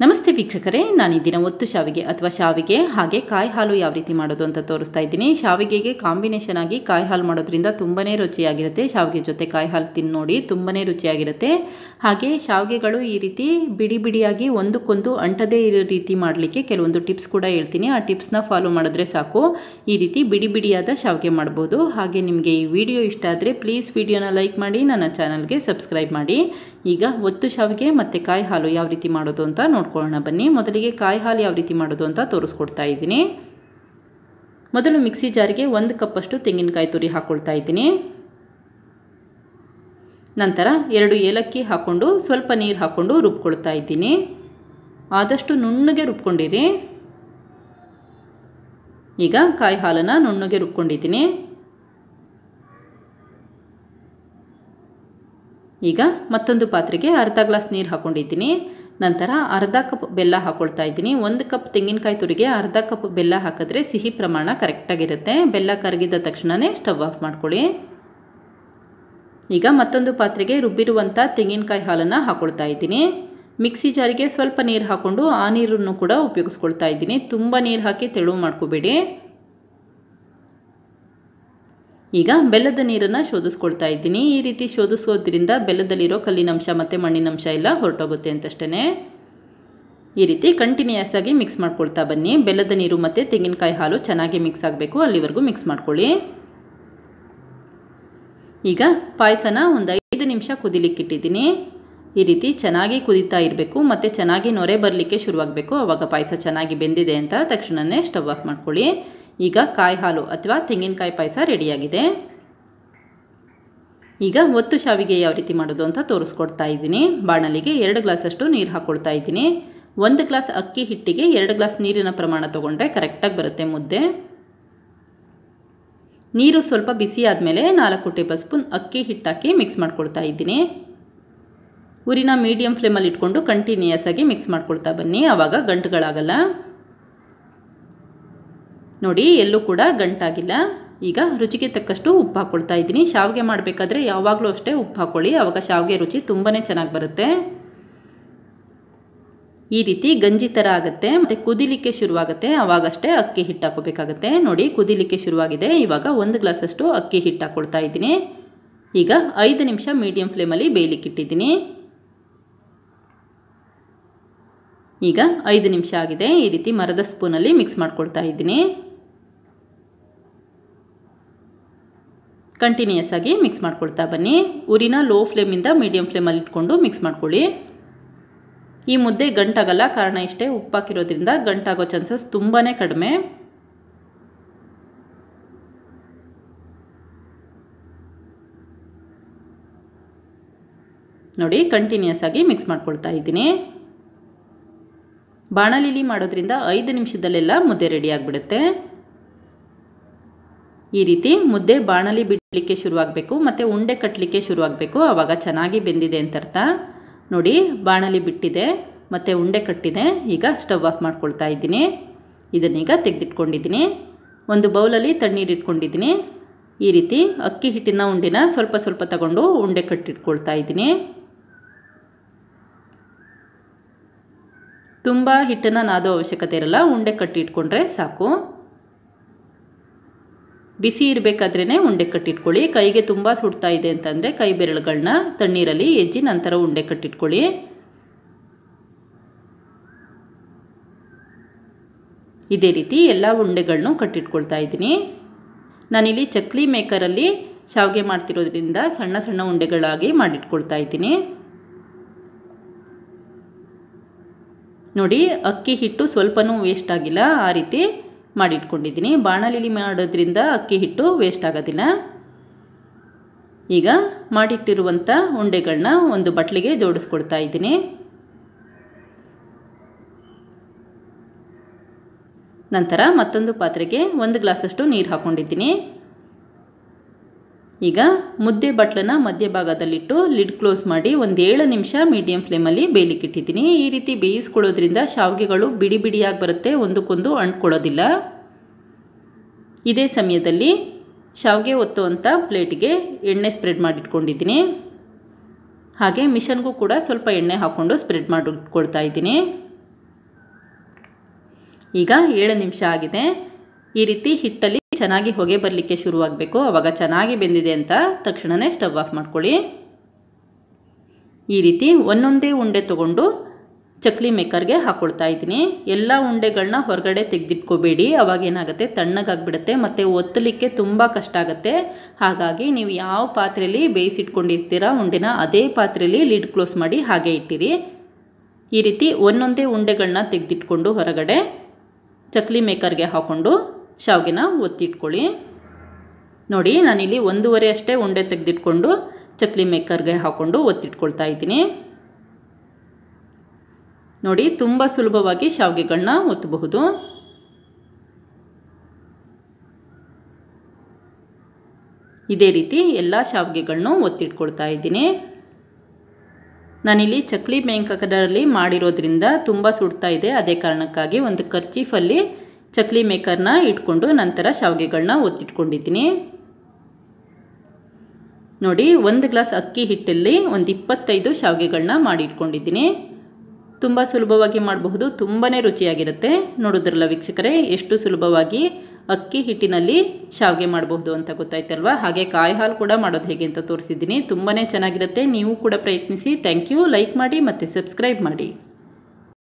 那 ನಮಸ್ತೆ ವೀಕ್ಷಕರೇ ದಿನ ಒತ್ತು ಶಾವಿಗೆ ಅಥವಾ ಶಾವಿಗೆ ಹಾಗೆ ಕಾಯಿ ಹಾಲು ಯಾವ ರೀತಿ ಮಾಡೋದು ಅಂತ ತೋರಿಸ್ತಾ ಇದ್ದೀನಿ ಶಾವಿಗೆಗೆ ಕಾಂಬಿನೇಷನ್ ಆಗಿ ಕಾಯಿ ಹಾಲು ಮಾಡೋದ್ರಿಂದ ತುಂಬಾ ರುಚಿಯಾಗಿರುತ್ತೆ ಶಾವಿಗೆ ಜೊತೆ ಕಾಯಿ ಹಾಲು ತಿನ್ನು ನೋಡಿ ತುಂಬಾ ರುಚಿಯಾಗಿರುತ್ತೆ ಹಾಗೆ ಶಾವಿಗೆಗಳು ಈ ರೀತಿ ಬಿಡಿ ಬಿಡಿಯಾಗಿ ಒಂದಕ್ಕೊಂದು ಅಂಟದೇ ಇರೋ ರೀತಿ ಮಾಡಲಿಕ್ಕೆ ಕೆಲವೊಂದು ಟಿಪ್ಸ್ ಕೂಡ ಹೇಳ್ತೀನಿ ಆ ಟಿಪ್ಸ್ನ ಫಾಲೋ ಮಾಡಿದ್ರೆ ಸಾಕು ಈ ರೀತಿ ಬಿಡಿ ಬಿಡಿಯಾದ ಶಾವಿಗೆ ಮಾಡ್ಬೋದು ಹಾಗೆ ನಿಮಗೆ ಈ ವಿಡಿಯೋ ಇಷ್ಟ ಆದರೆ ಪ್ಲೀಸ್ ವಿಡಿಯೋನ ಲೈಕ್ ಮಾಡಿ ನನ್ನ ಚಾನಲ್ಗೆ ಸಬ್ಸ್ಕ್ರೈಬ್ ಮಾಡಿ ಈಗ ಒತ್ತು ಶಾವಿಗೆ ಮತ್ತು ಕಾಯಿ ಹಾಲು ಯಾವ ರೀತಿ ಮಾಡೋದು ಅಂತ ನೋಡ್ಕೊಳ್ಳೋಣ ಮಾಡೋಣ ಬನ್ನಿ ಮೊದಲಿಗೆ ಕಾಯಿ ಹಾಲು ಯಾವ ರೀತಿ ಮಾಡೋದು ಅಂತ ತೋರಿಸ್ಕೊಡ್ತಾ ಇದ್ದೀನಿ ಮೊದಲು ಮಿಕ್ಸಿ ಜಾರಿಗೆ ಒಂದು ಕಪ್ಪಷ್ಟು ತೆಂಗಿನಕಾಯಿ ತುರಿ ಹಾಕ್ಕೊಳ್ತಾ ಇದ್ದೀನಿ ನಂತರ ಎರಡು ಏಲಕ್ಕಿ ಹಾಕ್ಕೊಂಡು ಸ್ವಲ್ಪ ನೀರು ಹಾಕ್ಕೊಂಡು ರುಬ್ಕೊಳ್ತಾ ಇದ್ದೀನಿ ಆದಷ್ಟು ನುಣ್ಣಗೆ ರುಬ್ಕೊಂಡಿರಿ ಈಗ ಕಾಯಿ ಹಾಲನ್ನು ನುಣ್ಣಗೆ ರುಬ್ಕೊಂಡಿದ್ದೀನಿ ಈಗ ಮತ್ತೊಂದು ಪಾತ್ರೆಗೆ ಅರ್ಧ ಗ್ಲಾಸ್ ನೀರು ಹಾಕ್ಕೊಂಡಿದ್ದೀನಿ ನಂತರ ಅರ್ಧ ಕಪ್ ಬೆಲ್ಲ ಹಾಕ್ಕೊಳ್ತಾ ಇದ್ದೀನಿ ಒಂದು ಕಪ್ ತೆಂಗಿನಕಾಯಿ ತುರಿಗೆ ಅರ್ಧ ಕಪ್ ಬೆಲ್ಲ ಹಾಕಿದ್ರೆ ಸಿಹಿ ಪ್ರಮಾಣ ಕರೆಕ್ಟಾಗಿರುತ್ತೆ ಬೆಲ್ಲ ಕರಗಿದ ತಕ್ಷಣವೇ ಸ್ಟವ್ ಆಫ್ ಮಾಡ್ಕೊಳ್ಳಿ ಈಗ ಮತ್ತೊಂದು ಪಾತ್ರೆಗೆ ರುಬ್ಬಿರುವಂಥ ತೆಂಗಿನಕಾಯಿ ಹಾಲನ್ನು ಹಾಕ್ಕೊಳ್ತಾ ಇದ್ದೀನಿ ಮಿಕ್ಸಿ ಜಾರಿಗೆ ಸ್ವಲ್ಪ ನೀರು ಹಾಕ್ಕೊಂಡು ಆ ನೀರನ್ನು ಕೂಡ ಉಪಯೋಗಿಸ್ಕೊಳ್ತಾ ಇದ್ದೀನಿ ತುಂಬ ನೀರು ಹಾಕಿ ತೆಳು ಮಾಡ್ಕೋಬೇಡಿ ಈಗ ಬೆಲ್ಲದ ನೀರನ್ನು ಶೋಧಿಸ್ಕೊಳ್ತಾ ಇದ್ದೀನಿ ಈ ರೀತಿ ಶೋಧಿಸೋದ್ರಿಂದ ಬೆಲ್ಲದಲ್ಲಿರೋ ಕಲ್ಲಿನಂಶ ಮತ್ತು ಮಣ್ಣಿನಂಶ ಎಲ್ಲ ಹೊರಟೋಗುತ್ತೆ ಅಂತಷ್ಟೇ ಈ ರೀತಿ ಕಂಟಿನ್ಯೂಯಸ್ ಆಗಿ ಮಿಕ್ಸ್ ಮಾಡ್ಕೊಳ್ತಾ ಬನ್ನಿ ಬೆಲ್ಲದ ನೀರು ಮತ್ತು ತೆಂಗಿನಕಾಯಿ ಹಾಲು ಚೆನ್ನಾಗಿ ಮಿಕ್ಸ್ ಆಗಬೇಕು ಅಲ್ಲಿವರೆಗೂ ಮಿಕ್ಸ್ ಮಾಡ್ಕೊಳ್ಳಿ ಈಗ ಪಾಯಸನ ಒಂದು ಐದು ನಿಮಿಷ ಕುದಿಲಿಕ್ಕಿಟ್ಟಿದ್ದೀನಿ ಈ ರೀತಿ ಚೆನ್ನಾಗಿ ಕುದೀತಾ ಇರಬೇಕು ಮತ್ತು ಚೆನ್ನಾಗಿ ನೊರೆ ಬರಲಿಕ್ಕೆ ಶುರುವಾಗಬೇಕು ಆವಾಗ ಪಾಯಸ ಚೆನ್ನಾಗಿ ಬೆಂದಿದೆ ಅಂತ ತಕ್ಷಣವೇ ಸ್ಟವ್ ಆಫ್ ಮಾಡ್ಕೊಳ್ಳಿ ಈಗ ಕಾಯಿ ಹಾಲು ಅಥವಾ ತೆಂಗಿನಕಾಯಿ ಪಾಯಸ ರೆಡಿಯಾಗಿದೆ ಈಗ ಒತ್ತು ಶಾವಿಗೆ ಯಾವ ರೀತಿ ಮಾಡೋದು ಅಂತ ತೋರಿಸ್ಕೊಡ್ತಾ ಇದ್ದೀನಿ ಬಾಣಲಿಗೆ ಎರಡು ಗ್ಲಾಸಷ್ಟು ನೀರು ಹಾಕ್ಕೊಳ್ತಾ ಇದ್ದೀನಿ ಒಂದು ಗ್ಲಾಸ್ ಅಕ್ಕಿ ಹಿಟ್ಟಿಗೆ ಎರಡು ಗ್ಲಾಸ್ ನೀರಿನ ಪ್ರಮಾಣ ತೊಗೊಂಡ್ರೆ ಕರೆಕ್ಟಾಗಿ ಬರುತ್ತೆ ಮುದ್ದೆ ನೀರು ಸ್ವಲ್ಪ ಬಿಸಿ ಆದಮೇಲೆ ನಾಲ್ಕು ಟೇಬಲ್ ಸ್ಪೂನ್ ಅಕ್ಕಿ ಹಿಟ್ಟಾಕಿ ಮಿಕ್ಸ್ ಮಾಡ್ಕೊಳ್ತಾ ಇದ್ದೀನಿ ಊರಿನ ಮೀಡಿಯಂ ಫ್ಲೇಮಲ್ಲಿ ಇಟ್ಕೊಂಡು ಕಂಟಿನ್ಯೂಯಸ್ ಆಗಿ ಮಿಕ್ಸ್ ಮಾಡ್ಕೊಳ್ತಾ ಬನ್ನಿ ಆವಾಗ ಗಂಟುಗಳಾಗಲ್ಲ ನೋಡಿ ಎಲ್ಲೂ ಕೂಡ ಗಂಟಾಗಿಲ್ಲ ಈಗ ರುಚಿಗೆ ತಕ್ಕಷ್ಟು ಉಪ್ಪು ಹಾಕ್ಕೊಳ್ತಾ ಇದ್ದೀನಿ ಶಾವಿಗೆ ಮಾಡಬೇಕಾದ್ರೆ ಯಾವಾಗಲೂ ಅಷ್ಟೇ ಉಪ್ಪು ಹಾಕ್ಕೊಳ್ಳಿ ಆವಾಗ ಶಾವಿಗೆ ರುಚಿ ತುಂಬಾ ಚೆನ್ನಾಗಿ ಬರುತ್ತೆ ಈ ರೀತಿ ಗಂಜಿ ಥರ ಆಗುತ್ತೆ ಮತ್ತು ಕುದಿಲಿಕ್ಕೆ ಶುರುವಾಗುತ್ತೆ ಆವಾಗಷ್ಟೇ ಅಕ್ಕಿ ಹಿಟ್ಟು ಹಾಕೋಬೇಕಾಗುತ್ತೆ ನೋಡಿ ಕುದಿಲಿಕ್ಕೆ ಶುರುವಾಗಿದೆ ಇವಾಗ ಒಂದು ಗ್ಲಾಸಷ್ಟು ಅಕ್ಕಿ ಹಿಟ್ಟು ಹಾಕ್ಕೊಳ್ತಾ ಇದ್ದೀನಿ ಈಗ ಐದು ನಿಮಿಷ ಮೀಡಿಯಂ ಫ್ಲೇಮಲ್ಲಿ ಇಟ್ಟಿದ್ದೀನಿ ಈಗ ಐದು ನಿಮಿಷ ಆಗಿದೆ ಈ ರೀತಿ ಮರದ ಸ್ಪೂನಲ್ಲಿ ಮಿಕ್ಸ್ ಮಾಡ್ಕೊಳ್ತಾ ಇದ್ದೀನಿ ಕಂಟಿನ್ಯೂಸ್ ಆಗಿ ಮಿಕ್ಸ್ ಮಾಡ್ಕೊಳ್ತಾ ಬನ್ನಿ ಉರಿನ ಲೋ ಫ್ಲೇಮಿಂದ ಮೀಡಿಯಮ್ ಫ್ಲೇಮಲ್ಲಿ ಇಟ್ಕೊಂಡು ಮಿಕ್ಸ್ ಮಾಡ್ಕೊಳ್ಳಿ ಈ ಮುದ್ದೆ ಗಂಟಾಗಲ್ಲ ಕಾರಣ ಇಷ್ಟೇ ಉಪ್ಪಾಕಿರೋದ್ರಿಂದ ಗಂಟಾಗೋ ಚಾನ್ಸಸ್ ತುಂಬಾ ಕಡಿಮೆ ನೋಡಿ ಕಂಟಿನ್ಯೂಸ್ ಆಗಿ ಮಿಕ್ಸ್ ಮಾಡ್ಕೊಳ್ತಾ ಇದ್ದೀನಿ ಬಾಣಲಿಲಿ ಮಾಡೋದ್ರಿಂದ ಐದು ನಿಮಿಷದಲ್ಲೆಲ್ಲ ಮುದ್ದೆ ರೆಡಿ ಆಗಿಬಿಡುತ್ತೆ ಈ ರೀತಿ ಮುದ್ದೆ ಬಾಣಲಿ ಬಿಡಲಿಕ್ಕೆ ಶುರುವಾಗಬೇಕು ಮತ್ತು ಉಂಡೆ ಕಟ್ಟಲಿಕ್ಕೆ ಶುರುವಾಗಬೇಕು ಆವಾಗ ಚೆನ್ನಾಗಿ ಬೆಂದಿದೆ ಅಂತ ಅರ್ಥ ನೋಡಿ ಬಾಣಲಿ ಬಿಟ್ಟಿದೆ ಮತ್ತು ಉಂಡೆ ಕಟ್ಟಿದೆ ಈಗ ಸ್ಟವ್ ಆಫ್ ಮಾಡ್ಕೊಳ್ತಾ ಇದ್ದೀನಿ ಇದನ್ನೀಗ ತೆಗೆದಿಟ್ಕೊಂಡಿದ್ದೀನಿ ಒಂದು ಬೌಲಲ್ಲಿ ತಣ್ಣೀರು ಇಟ್ಕೊಂಡಿದ್ದೀನಿ ಈ ರೀತಿ ಅಕ್ಕಿ ಹಿಟ್ಟಿನ ಉಂಡಿನ ಸ್ವಲ್ಪ ಸ್ವಲ್ಪ ತಗೊಂಡು ಉಂಡೆ ಕಟ್ಟಿಟ್ಕೊಳ್ತಾ ಇದ್ದೀನಿ ತುಂಬ ಹಿಟ್ಟನ್ನು ನಾದೋ ಅವಶ್ಯಕತೆ ಇರಲ್ಲ ಉಂಡೆ ಕಟ್ಟಿಟ್ಕೊಂಡ್ರೆ ಸಾಕು ಬಿಸಿ ಇರಬೇಕಾದ್ರೇ ಉಂಡೆ ಕಟ್ಟಿಟ್ಕೊಳ್ಳಿ ಕೈಗೆ ತುಂಬ ಸುಡ್ತಾ ಇದೆ ಅಂತಂದರೆ ಕೈ ಬೆರಳುಗಳನ್ನ ತಣ್ಣೀರಲ್ಲಿ ಎಜ್ಜಿ ನಂತರ ಉಂಡೆ ಕಟ್ಟಿಟ್ಕೊಳ್ಳಿ ಇದೇ ರೀತಿ ಎಲ್ಲ ಉಂಡೆಗಳನ್ನೂ ಕಟ್ಟಿಟ್ಕೊಳ್ತಾ ಇದ್ದೀನಿ ನಾನಿಲ್ಲಿ ಚಕ್ಲಿ ಮೇಕರಲ್ಲಿ ಶಾವಿಗೆ ಮಾಡ್ತಿರೋದ್ರಿಂದ ಸಣ್ಣ ಸಣ್ಣ ಉಂಡೆಗಳಾಗಿ ಮಾಡಿಟ್ಕೊಳ್ತಾ ಇದ್ದೀನಿ ನೋಡಿ ಅಕ್ಕಿ ಹಿಟ್ಟು ಸ್ವಲ್ಪನೂ ವೇಸ್ಟ್ ಆಗಿಲ್ಲ ಆ ರೀತಿ ಮಾಡಿಟ್ಕೊಂಡಿದ್ದೀನಿ ಬಾಣಲಿಲಿ ಮಾಡೋದ್ರಿಂದ ಅಕ್ಕಿ ಹಿಟ್ಟು ವೇಸ್ಟ್ ಆಗೋದಿಲ್ಲ ಈಗ ಮಾಡಿಟ್ಟಿರುವಂಥ ಉಂಡೆಗಳನ್ನ ಒಂದು ಬಟ್ಲಿಗೆ ಜೋಡಿಸ್ಕೊಡ್ತಾ ಇದ್ದೀನಿ ನಂತರ ಮತ್ತೊಂದು ಪಾತ್ರೆಗೆ ಒಂದು ಗ್ಲಾಸಷ್ಟು ನೀರು ಹಾಕ್ಕೊಂಡಿದ್ದೀನಿ ಈಗ ಮುದ್ದೆ ಬಟ್ಲನ್ನ ಮಧ್ಯಭಾಗದಲ್ಲಿಟ್ಟು ಲಿಡ್ ಕ್ಲೋಸ್ ಮಾಡಿ ಒಂದು ಏಳು ನಿಮಿಷ ಮೀಡಿಯಂ ಫ್ಲೇಮಲ್ಲಿ ಇಟ್ಟಿದ್ದೀನಿ ಈ ರೀತಿ ಬೇಯಿಸ್ಕೊಳ್ಳೋದ್ರಿಂದ ಶಾವಿಗೆಗಳು ಬಿಡಿ ಬಿಡಿಯಾಗಿ ಬರುತ್ತೆ ಒಂದಕ್ಕೊಂದು ಅಂಟ್ಕೊಳ್ಳೋದಿಲ್ಲ ಇದೇ ಸಮಯದಲ್ಲಿ ಶಾವಿಗೆ ಒತ್ತುವಂಥ ಪ್ಲೇಟಿಗೆ ಎಣ್ಣೆ ಸ್ಪ್ರೆಡ್ ಮಾಡಿಟ್ಕೊಂಡಿದ್ದೀನಿ ಹಾಗೆ ಮಿಷನ್ಗೂ ಕೂಡ ಸ್ವಲ್ಪ ಎಣ್ಣೆ ಹಾಕ್ಕೊಂಡು ಸ್ಪ್ರೆಡ್ ಮಾಡಿಟ್ಕೊಳ್ತಾ ಇದ್ದೀನಿ ಈಗ ಏಳು ನಿಮಿಷ ಆಗಿದೆ ಈ ರೀತಿ ಹಿಟ್ಟಲ್ಲಿ ಚೆನ್ನಾಗಿ ಹೊಗೆ ಬರಲಿಕ್ಕೆ ಶುರುವಾಗಬೇಕು ಆವಾಗ ಚೆನ್ನಾಗಿ ಬೆಂದಿದೆ ಅಂತ ತಕ್ಷಣವೇ ಸ್ಟವ್ ಆಫ್ ಮಾಡ್ಕೊಳ್ಳಿ ಈ ರೀತಿ ಒಂದೊಂದೇ ಉಂಡೆ ತೊಗೊಂಡು ಚಕ್ಲಿ ಮೇಕರ್ಗೆ ಹಾಕ್ಕೊಳ್ತಾ ಇದ್ದೀನಿ ಎಲ್ಲ ಉಂಡೆಗಳನ್ನ ಹೊರಗಡೆ ತೆಗೆದಿಟ್ಕೋಬೇಡಿ ಅವಾಗ ಏನಾಗುತ್ತೆ ತಣ್ಣಗಾಗ್ಬಿಡುತ್ತೆ ಮತ್ತು ಒತ್ತಲಿಕ್ಕೆ ತುಂಬ ಕಷ್ಟ ಆಗುತ್ತೆ ಹಾಗಾಗಿ ನೀವು ಯಾವ ಪಾತ್ರೆಯಲ್ಲಿ ಬೇಯಿಸಿಟ್ಕೊಂಡಿರ್ತೀರ ಉಂಡೆನ ಅದೇ ಪಾತ್ರೆಯಲ್ಲಿ ಲಿಡ್ ಕ್ಲೋಸ್ ಮಾಡಿ ಹಾಗೆ ಇಟ್ಟಿರಿ ಈ ರೀತಿ ಒಂದೊಂದೇ ಉಂಡೆಗಳನ್ನ ತೆಗೆದಿಟ್ಕೊಂಡು ಹೊರಗಡೆ ಚಕ್ಲಿ ಮೇಕರ್ಗೆ ಹಾಕ್ಕೊಂಡು ಶಾವಿಗೆನ ಒತ್ತಿಟ್ಕೊಳ್ಳಿ ನೋಡಿ ನಾನಿಲ್ಲಿ ಒಂದೂವರೆ ಅಷ್ಟೇ ಉಂಡೆ ತೆಗೆದಿಟ್ಕೊಂಡು ಚಕ್ಲಿ ಮೇಕರ್ಗೆ ಹಾಕ್ಕೊಂಡು ಒತ್ತಿಟ್ಕೊಳ್ತಾ ಇದ್ದೀನಿ ನೋಡಿ ತುಂಬ ಸುಲಭವಾಗಿ ಶಾವಿಗೆಗಳನ್ನ ಒತ್ತಬಹುದು ಇದೇ ರೀತಿ ಎಲ್ಲ ಶಾವಿಗೆಗಳನ್ನು ಒತ್ತಿಟ್ಕೊಳ್ತಾ ಇದ್ದೀನಿ ನಾನಿಲ್ಲಿ ಚಕ್ಲಿ ಮೇಂಕರಲ್ಲಿ ಮಾಡಿರೋದ್ರಿಂದ ತುಂಬ ಸುಡ್ತಾ ಇದೆ ಅದೇ ಕಾರಣಕ್ಕಾಗಿ ಒಂದು ಕರ್ಚೀಫಲ್ಲಿ ಚಕ್ಲಿ ಮೇಕರ್ನ ಇಟ್ಕೊಂಡು ನಂತರ ಶಾವಿಗೆಗಳನ್ನ ಒತ್ತಿಟ್ಕೊಂಡಿದ್ದೀನಿ ನೋಡಿ ಒಂದು ಗ್ಲಾಸ್ ಅಕ್ಕಿ ಹಿಟ್ಟಲ್ಲಿ ಒಂದು ಇಪ್ಪತ್ತೈದು ಶಾವಿಗೆಗಳನ್ನ ಮಾಡಿ ಇಟ್ಕೊಂಡಿದ್ದೀನಿ ತುಂಬ ಸುಲಭವಾಗಿ ಮಾಡಬಹುದು ತುಂಬಾ ರುಚಿಯಾಗಿರುತ್ತೆ ನೋಡೋದ್ರಲ್ಲ ವೀಕ್ಷಕರೇ ಎಷ್ಟು ಸುಲಭವಾಗಿ ಅಕ್ಕಿ ಹಿಟ್ಟಿನಲ್ಲಿ ಶಾವಿಗೆ ಮಾಡಬಹುದು ಅಂತ ಗೊತ್ತಾಯ್ತಲ್ವಾ ಹಾಗೆ ಕಾಯಿ ಹಾಲು ಕೂಡ ಮಾಡೋದು ಹೇಗೆ ಅಂತ ತೋರಿಸಿದ್ದೀನಿ ತುಂಬಾ ಚೆನ್ನಾಗಿರುತ್ತೆ ನೀವು ಕೂಡ ಪ್ರಯತ್ನಿಸಿ ಥ್ಯಾಂಕ್ ಯು ಲೈಕ್ ಮಾಡಿ ಮತ್ತು ಸಬ್ಸ್ಕ್ರೈಬ್ ಮಾಡಿ